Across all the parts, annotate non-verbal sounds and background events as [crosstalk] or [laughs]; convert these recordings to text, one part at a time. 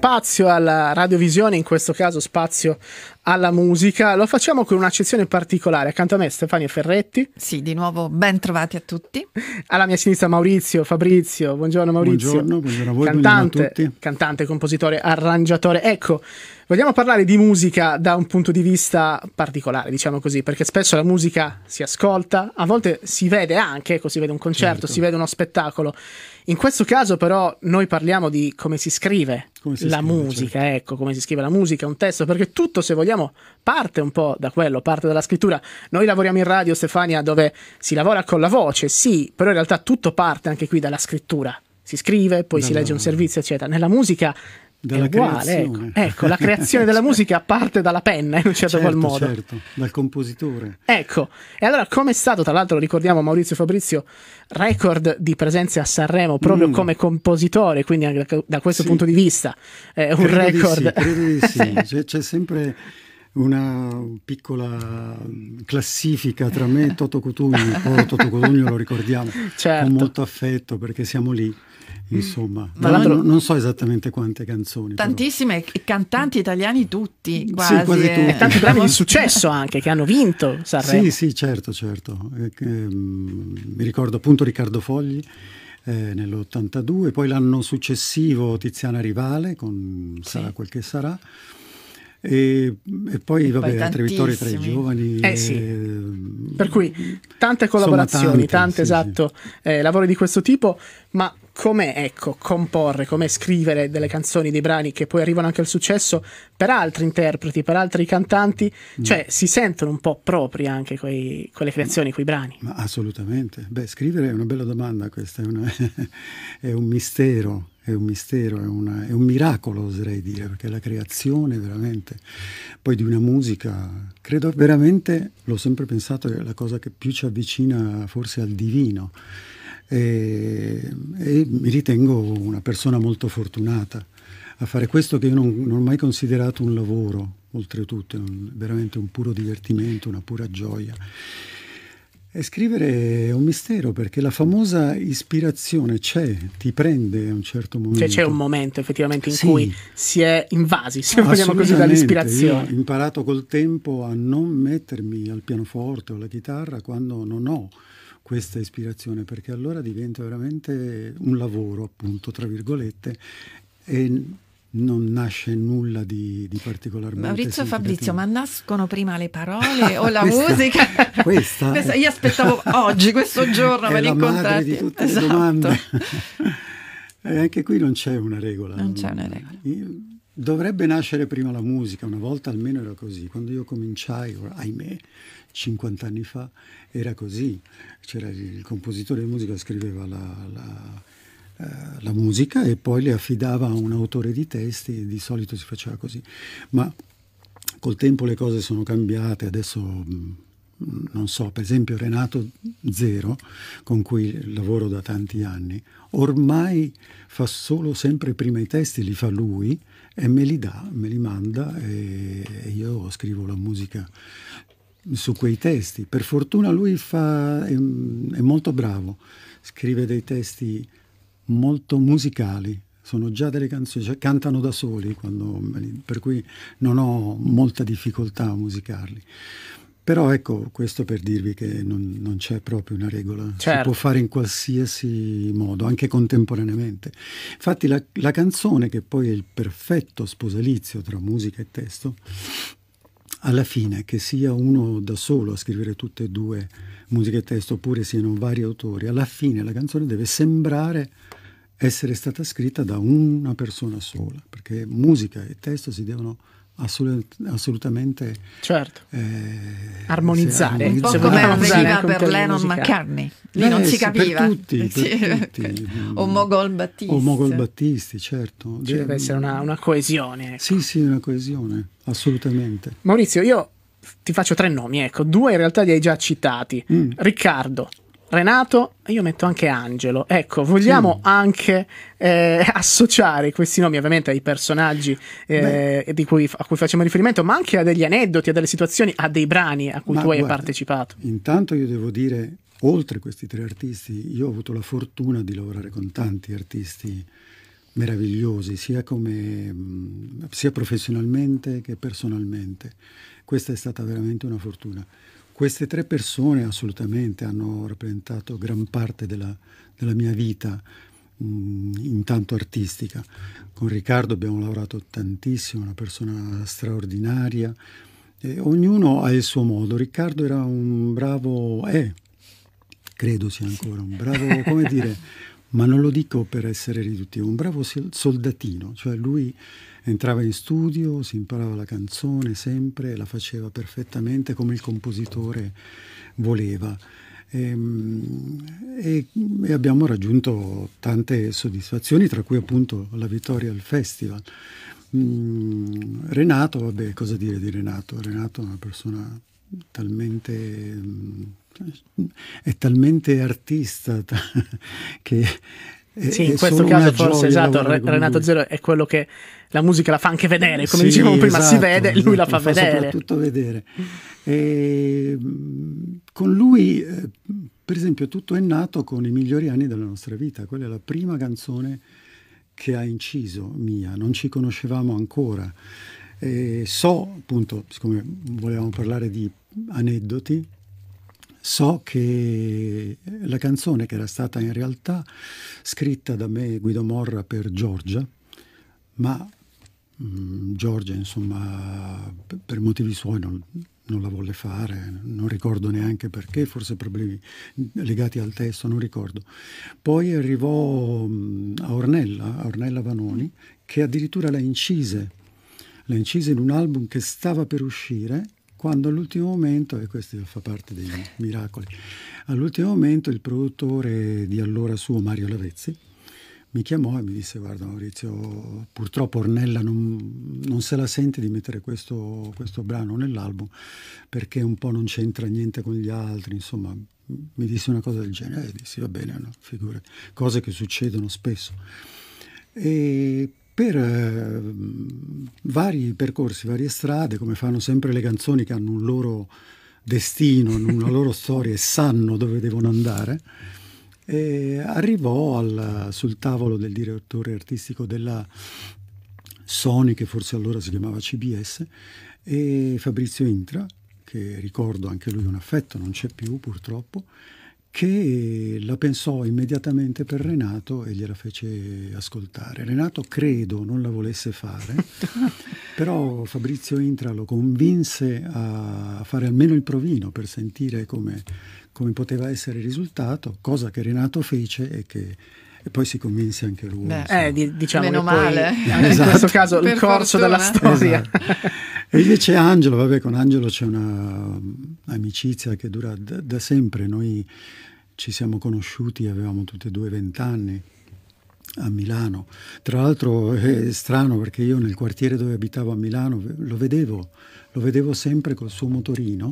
spazio alla radiovisione, in questo caso spazio alla musica. Lo facciamo con un'accezione particolare. Accanto a me Stefania Ferretti. Sì, di nuovo ben trovati a tutti. Alla mia sinistra Maurizio Fabrizio. Buongiorno Maurizio. Buongiorno, buongiorno a voi, cantante, a tutti. Cantante, compositore, arrangiatore. Ecco, vogliamo parlare di musica da un punto di vista particolare, diciamo così, perché spesso la musica si ascolta, a volte si vede anche, ecco, si vede un concerto, certo. si vede uno spettacolo. In questo caso però noi parliamo di come si scrive come si la scrive, musica, certo. ecco, come si scrive la musica, un testo, perché tutto se vogliamo vogliamo, parte un po' da quello, parte dalla scrittura. Noi lavoriamo in radio, Stefania, dove si lavora con la voce, sì, però in realtà tutto parte anche qui dalla scrittura. Si scrive, poi no, si legge un servizio, eccetera. Nella musica dalla è uguale, ecco. ecco. la [laughs] creazione della musica parte dalla penna in un certo, certo qual modo. Certo, dal compositore. Ecco, e allora come è stato, tra l'altro ricordiamo Maurizio Fabrizio, record di presenze a Sanremo proprio mm. come compositore, quindi anche da questo sì. punto di vista è eh, un credo record. Di sì, credo di sì, [laughs] c'è, c'è sempre una piccola classifica tra me e Toto Cotugno, poi Toto Cotugno lo ricordiamo [laughs] certo. con molto affetto perché siamo lì. Mm. Insomma, non, non so esattamente quante canzoni. Tantissime, però. cantanti italiani tutti, quasi. Sì, quasi tutti. E tanti brani di successo anche, che hanno vinto Sanremo. Sì, sì, certo, certo. Eh, eh, mi ricordo appunto Riccardo Fogli, eh, nell'82, poi l'anno successivo Tiziana Rivale con Sarà quel che sarà. E, e poi, e vabbè, poi altre vittorie tra i giovani. Eh, sì. e, eh, per cui tante collaborazioni, tante, esatto, sì, sì. Esatto, eh, lavori di questo tipo, ma com'è ecco, comporre, com'è scrivere delle canzoni, dei brani che poi arrivano anche al successo per altri interpreti, per altri cantanti, mm. cioè si sentono un po' propri anche quei, quelle creazioni, quei brani. Ma assolutamente, beh, scrivere è una bella domanda, questa è, una, [laughs] è un mistero è un mistero, è, una, è un miracolo oserei dire, perché la creazione veramente, poi di una musica, credo veramente, l'ho sempre pensato, è la cosa che più ci avvicina forse al divino. E, e, mi ritengo una persona molto fortunata a fare questo che io non, non ho mai considerato un lavoro, oltretutto, è veramente un puro divertimento, una pura gioia. E scrivere è un mistero perché la famosa ispirazione c'è, ti prende a un certo cioè, momento. Cioè c'è un momento effettivamente in sì. cui si è invasi, se vogliamo così, dall'ispirazione. Io ho imparato col tempo a non mettermi al pianoforte o alla chitarra quando non ho questa ispirazione perché allora diventa veramente un lavoro, appunto, tra virgolette, e non nasce nulla di, di particolarmente Maurizio Fabrizio, ma nascono prima le parole o la [laughs] questa, musica? Questa, [laughs] questa, Io aspettavo oggi, questo [laughs] giorno, per incontrarti. esatto. e eh, anche qui non c'è una regola. Non c'è una regola. Dovrebbe nascere prima la musica, una volta almeno era così. Quando io cominciai, ahimè, 50 anni fa, era così. C'era il compositore di musica scriveva la, la eh, la musica e poi le affidava a un autore di testi, di solito si faceva così. Ma col tempo le cose sono cambiate, adesso mm, non so, per esempio Renato Zero, con cui lavoro da tanti anni, ormai fa solo sempre prima i testi, li fa lui e me li dà, me li manda e, io scrivo la musica su quei testi. Per fortuna lui fa, è, è molto bravo, scrive dei testi molto musicali, sono già delle canzoni, cioè cantano da soli, quando, per cui non ho molta difficoltà a musicarli. Però ecco, questo per dirvi che non, non c'è proprio una regola, certo. si può fare in qualsiasi modo, anche contemporaneamente. Infatti la, la canzone, che poi è il perfetto sposalizio tra musica e testo, alla fine che sia uno da solo a scrivere tutte e due musica e testo oppure siano vari autori, alla fine la canzone deve sembrare essere stata scritta da una persona sola, perché musica e testo si devono assolut- assolutamente certo. eh, armonizzare. Un po' come avveniva per Lennon McCartney. Lì eh, non si capiva. Per tutti, per tutti. o Mogol Battisti. O Mogol Battisti, certo. Ci deve essere una, una coesione. Ecco. Sì, sì, una coesione, assolutamente. Maurizio, io ti faccio tre nomi, ecco, due in realtà li hai già citati. Mm. Riccardo, Renato e io metto anche Angelo. Ecco, vogliamo sì. anche eh, [laughs] associare questi nomi ovviamente ai personaggi eh, cui, a cui facciamo riferimento, ma anche a degli aneddoti, a delle situazioni, a dei brani a cui ma tu hai partecipato. Intanto io devo dire, oltre questi tre artisti, io ho avuto la fortuna di lavorare con tanti artisti meravigliosi, sia, come, mm, sia professionalmente che personalmente. Questa è stata veramente una fortuna. Queste tre persone assolutamente hanno rappresentato gran parte della, della mia vita mh, mm, intanto artistica. Con Riccardo abbiamo lavorato tantissimo, una persona straordinaria. E ognuno ha il suo modo. Riccardo era un bravo, eh, credo sia ancora un bravo, [laughs] come dire, ma non lo dico per essere riduttivo, un bravo soldatino, cioè lui entrava in studio, si imparava la canzone sempre, la faceva perfettamente come il compositore voleva. E, ehm, e, e, abbiamo raggiunto tante soddisfazioni, tra cui appunto la vittoria al festival. Mm, Renato, vabbè, cosa dire di Renato? Renato è una persona talmente... Mm, è talmente artista [laughs] che sì, in questo caso forse esatto, Renato Zero è quello che la musica la fa anche vedere, come sì, dicevamo prima esatto, si vede, lui esatto, la fa, vedere. vedere. Soprattutto vedere. E, con lui, eh, per esempio, tutto è nato con i migliori anni della nostra vita, quella è la prima canzone che ha inciso mia, non ci conoscevamo ancora. E so, appunto, siccome volevamo parlare di aneddoti, So che la canzone che era stata in realtà scritta da me Guido Morra per Giorgia, ma mh, mm, Giorgia insomma per motivi suoi non, non la volle fare, non ricordo neanche perché, forse problemi legati al testo, non ricordo. Poi arrivò mm, a Ornella, a Ornella Vanoni, che addirittura la incise, la incise in un album che stava per uscire quando all'ultimo momento, e questo fa parte dei miracoli, all'ultimo momento il produttore di allora suo, Mario Lavezzi, mi chiamò e mi disse guarda Maurizio purtroppo Ornella non, non se la sente di mettere questo, questo, brano nell'album perché un po' non c'entra niente con gli altri insomma mi disse una cosa del genere e dissi va bene no, figure, cose che succedono spesso e per eh, vari percorsi, varie strade, come fanno sempre le canzoni che hanno un loro destino, hanno una loro storia e sanno dove devono andare. E arrivò al, sul tavolo del direttore artistico della Sony, che forse allora si chiamava CBS, e Fabrizio Intra, che ricordo anche lui un affetto, non c'è più purtroppo, che la pensò immediatamente per Renato e gliela fece ascoltare. Renato credo non la volesse fare, [laughs] però Fabrizio Intra lo convinse a fare almeno il provino per sentire come, come poteva essere il risultato, cosa che Renato fece e che e poi si convinse anche lui. Beh, eh, diciamo Meno male. Poi, eh, esatto. In questo esatto. caso per il corso fortuna. della storia. Esatto. [laughs] E invece Angelo, vabbè, con Angelo c'è un'amicizia che dura da, da, sempre. Noi ci siamo conosciuti, avevamo tutti e due vent'anni a Milano. Tra l'altro è eh, strano perché io nel quartiere dove abitavo a Milano lo vedevo, lo vedevo sempre col suo motorino.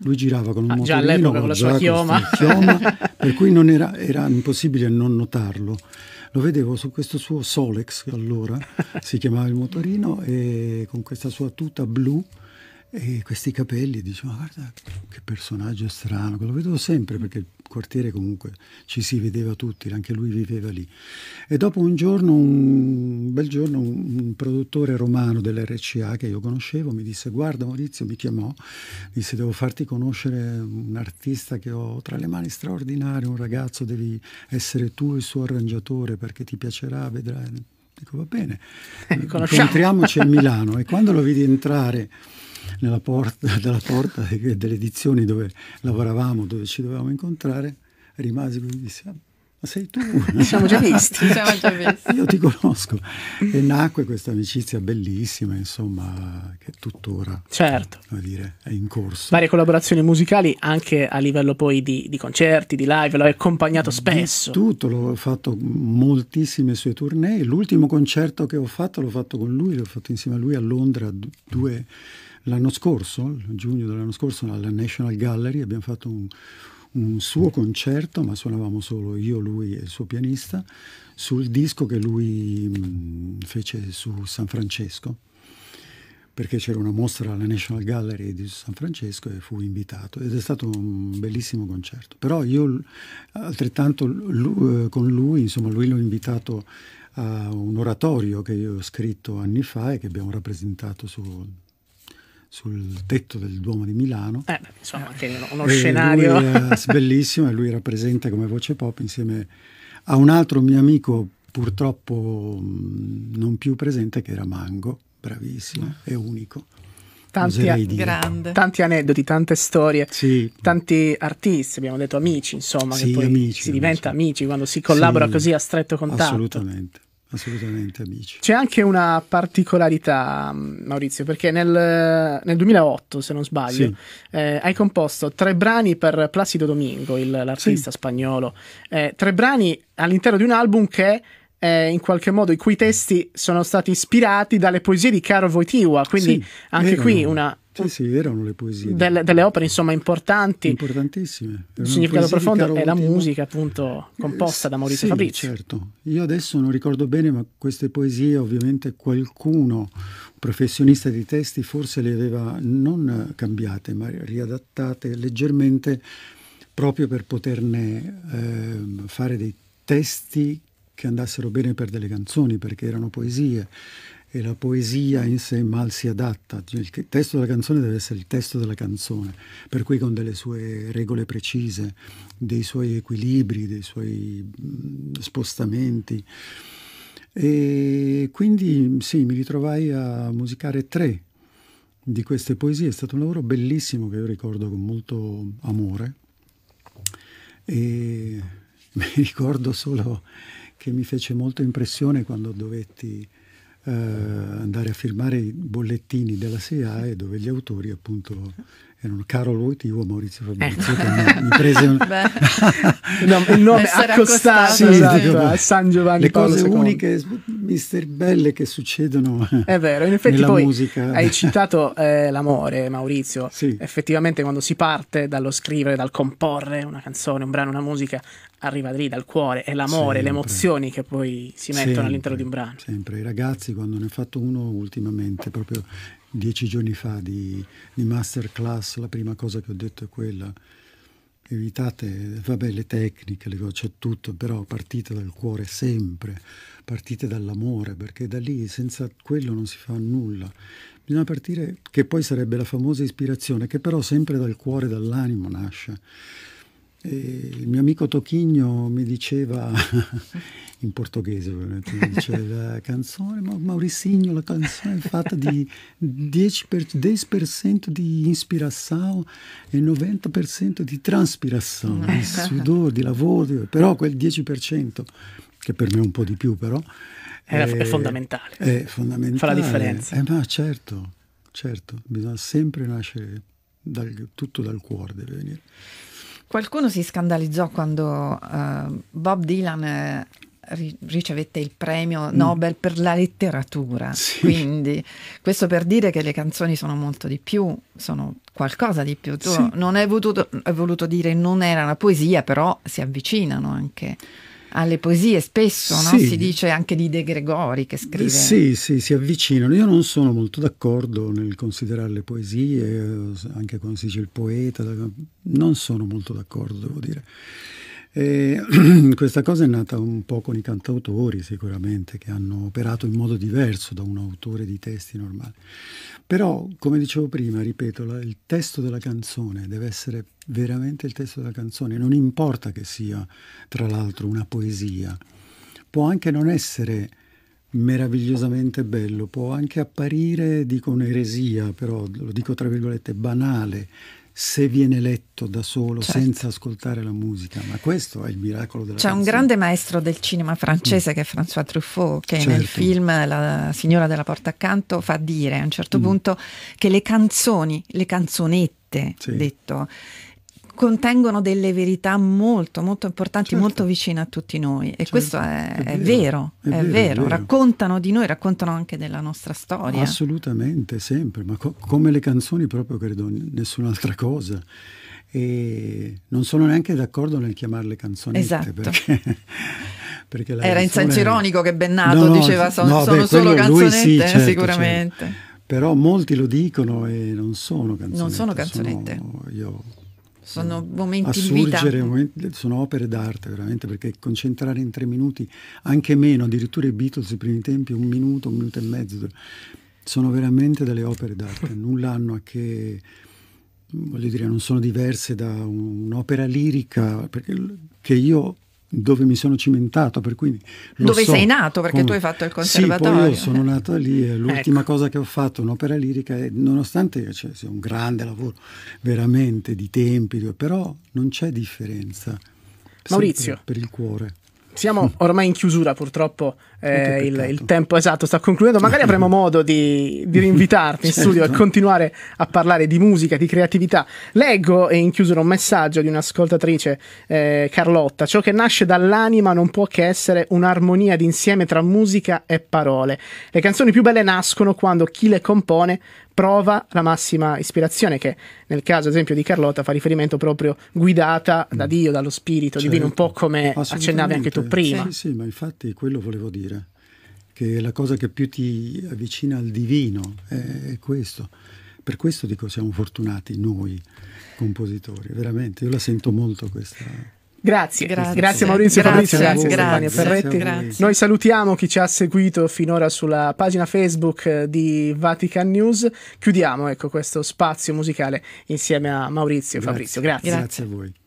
Lui girava con un ah, motorino già all'epoca con la sua chioma, chioma [laughs] per cui era, era impossibile non notarlo lo vedevo su questo suo Solex, allora [laughs] si chiamava il motorino, e con questa sua tuta blu e questi capelli, dicevo, guarda che personaggio strano, lo vedevo sempre perché quartiere comunque ci si vedeva tutti, anche lui viveva lì. E dopo un giorno, un bel giorno, un produttore romano dell'RCA che io conoscevo mi disse guarda Maurizio, mi chiamò, disse devo farti conoscere un artista che ho tra le mani straordinario, un ragazzo, devi essere tu il suo arrangiatore perché ti piacerà, vedrai. Dico va bene, [laughs] incontriamoci a Milano e quando lo vidi entrare nella porta, [laughs] dalla porta delle edizioni dove lavoravamo, dove ci dovevamo incontrare, rimase così e disse ah, ma sei tu? [laughs] Ci siamo già visti. [laughs] siamo già visti. Io ti conosco. E nacque questa amicizia bellissima, insomma, che è tuttora certo. dire, è in corso. Varie collaborazioni musicali anche a livello poi di, di concerti, di live, l'ho accompagnato spesso. Di tutto, l'ho fatto moltissime sue tournée. L'ultimo concerto che ho fatto l'ho fatto con lui, l'ho fatto insieme a lui a Londra due L'anno scorso, giugno dell'anno scorso, alla National Gallery abbiamo fatto un, un suo concerto, ma suonavamo solo io, lui e il suo pianista, sul disco che lui mh, fece su San Francesco, perché c'era una mostra alla National Gallery di San Francesco e fu invitato ed è stato un bellissimo concerto. Però io altrettanto lui, eh, con lui, insomma lui l'ho invitato a un oratorio che io ho scritto anni fa e che abbiamo rappresentato su sul tetto del Duomo di Milano. Eh, insomma, che uno scenario. Lui eh, bellissimo e lui era presente come voce pop insieme a un altro mio amico purtroppo non più presente che era Mango, bravissimo e unico. Tanti, tanti, aneddoti, tante storie, sì. tanti artisti, abbiamo detto amici, insomma, sì, che poi amici, si diventa amici quando si collabora sì, così a stretto contatto. Assolutamente assolutamente amici. C'è anche una particolarità, mm, Maurizio, perché nel, nel 2008, se non sbaglio, sì. eh, hai composto tre brani per Placido Domingo, il, l'artista sì. spagnolo. Eh, tre brani all'interno di un album che eh, in qualche modo i cui testi sono stati ispirati dalle poesie di Caro Voitiva, quindi sì, anche qui una sì, sì, erano le poesie. Delle, delle opere, insomma, importanti. Importantissime. Il significato profondo è la musica, appunto, composta eh, da Maurizio eh, sì, Fabrici. certo. Io adesso non ricordo bene, ma queste poesie ovviamente qualcuno, professionista di testi, forse le aveva non cambiate, ma riadattate leggermente proprio per poterne eh, fare dei testi che andassero bene per delle canzoni, perché erano poesie e la poesia in sé mal si adatta. Il testo della canzone deve essere il testo della canzone, per cui con delle sue regole precise, dei suoi equilibri, dei suoi mm, spostamenti. E quindi sì, mi ritrovai a musicare tre di queste poesie. È stato un lavoro bellissimo che io ricordo con molto amore. E [laughs] mi ricordo solo che mi fece molto impressione quando dovetti eh, andare a firmare i bollettini della SIAE dove gli autori appunto erano Carol Voitivo, Maurizio Fabrizio, eh. che mi, mi prese un... [laughs] [laughs] no, il nome accostato, sì, esatto, a San esatto. Giovanni Le cose II. uniche, mister belle che succedono È vero, in effetti poi musica. hai [laughs] citato eh, l'amore, Maurizio. Sì. Effettivamente quando si parte dallo scrivere, dal comporre una canzone, un brano, una musica, arriva lì, dal cuore, è l'amore, sempre. le emozioni che poi si mettono sempre, all'interno di un brano. Sempre, i ragazzi quando ne ho fatto uno ultimamente, proprio dieci giorni fa di, di masterclass, la prima cosa che ho detto è quella, evitate, vabbè le tecniche, le, c'è tutto, però partite dal cuore sempre, partite dall'amore, perché da lì senza quello non si fa nulla. Bisogna partire, che poi sarebbe la famosa ispirazione, che però sempre dal cuore, dall'animo nasce e il mio amico Tocchigno mi diceva, [laughs] in portoghese ovviamente, mi diceva la canzone, ma la canzone è fatta di 10%, per, 10 di ispirazione e 90% di transpirazione, di eh. sudore, di lavoro, però quel 10%, che per me è un po' di più però, è, è eh, fondamentale. È fondamentale. Fa la differenza. Eh, ma certo, certo, bisogna sempre nascere dal, tutto dal cuore, deve venire. Qualcuno si scandalizzò quando uh, Bob Dylan eh, ri- ricevette il premio mm. Nobel mm. per la letteratura. Sì. Quindi questo per dire che le canzoni sono molto di più, sono qualcosa di più. Tu sì. non hai voluto, hai voluto dire non era una poesia, però si avvicinano anche alle poesie, spesso sì. no? si dice anche di De Gregori che scrive. Eh, sì, sì, si avvicinano. Io non sono molto d'accordo nel considerare le poesie, eh, anche quando si dice il poeta, non sono molto d'accordo, devo dire. E [clears throat] questa cosa è nata un po' con i cantautori sicuramente, che hanno operato in modo diverso da un autore di testi normali. Però, come dicevo prima, ripeto, la, il testo della canzone deve essere veramente il testo della canzone, non importa che sia, tra l'altro, una poesia. Può anche non essere meravigliosamente bello, può anche apparire, dico un'eresia, però lo dico tra virgolette, banale, se viene letto da solo certo. senza ascoltare la musica, ma questo è il miracolo della C'è canzone. un grande maestro del cinema francese mm. che è François Truffaut, che certo. nel film La signora della porta accanto fa dire a un certo mm. punto che le canzoni, le canzonette, sì. detto, contengono delle verità molto, molto importanti, certo. molto vicine a tutti noi. E certo. questo è, è, vero, è, vero, è, vero, raccontano di noi, raccontano anche della nostra storia. Assolutamente, sempre, ma co- come le canzoni proprio credo nessun'altra cosa. E non sono neanche d'accordo nel chiamarle canzonette esatto. perché, [laughs] perché era in senso ironico che Bennato no, diceva son, no, sono, beh, solo canzonette sì, certo, certo, sicuramente però molti lo dicono e non sono canzonette non sono canzonette sono, io sono momenti di vita. Momenti, sono opere d'arte veramente, perché concentrare in tre minuti, anche meno, addirittura i Beatles i primi tempi, un minuto, un minuto e mezzo, sono veramente delle opere d'arte, [laughs] nulla hanno a che, voglio dire, non sono diverse da un'opera lirica, perché, che io dove mi sono cimentato. Per cui dove so sei nato, perché come... tu hai fatto il conservatorio. Sì, io sono nato lì, è l'ultima ecco. cosa che ho fatto, un'opera lirica, e nonostante cioè, sia un grande lavoro, veramente, di tempi, però non c'è differenza. Maurizio. Per il cuore siamo [laughs] ormai in chiusura purtroppo eh, il, il, tempo esatto sta concludendo magari avremo [laughs] modo di, di rinvitarti certo. in studio e continuare a parlare di musica di creatività leggo in chiusura un messaggio di un'ascoltatrice eh, Carlotta ciò che nasce dall'anima non può che essere un'armonia d'insieme tra musica e parole le canzoni più belle nascono quando chi le compone prova la massima ispirazione, che nel caso ad esempio di Carlotta fa riferimento proprio guidata mm. da Dio, dallo Spirito certo, Divino, un po' come accennavi anche tu prima. Sì, sì, ma infatti quello volevo dire, che la cosa che più ti avvicina al divino è questo. Per questo dico siamo fortunati noi compositori, veramente, io la sento molto questa... Grazie. grazie, grazie, Maurizio grazie, Fabrizio, grazie, grazie Stefania Ferretti. Noi salutiamo chi ci ha seguito finora sulla pagina Facebook eh, di Vatican News. Chiudiamo ecco, questo spazio musicale insieme a Maurizio e Fabrizio. Grazie. Grazie a voi.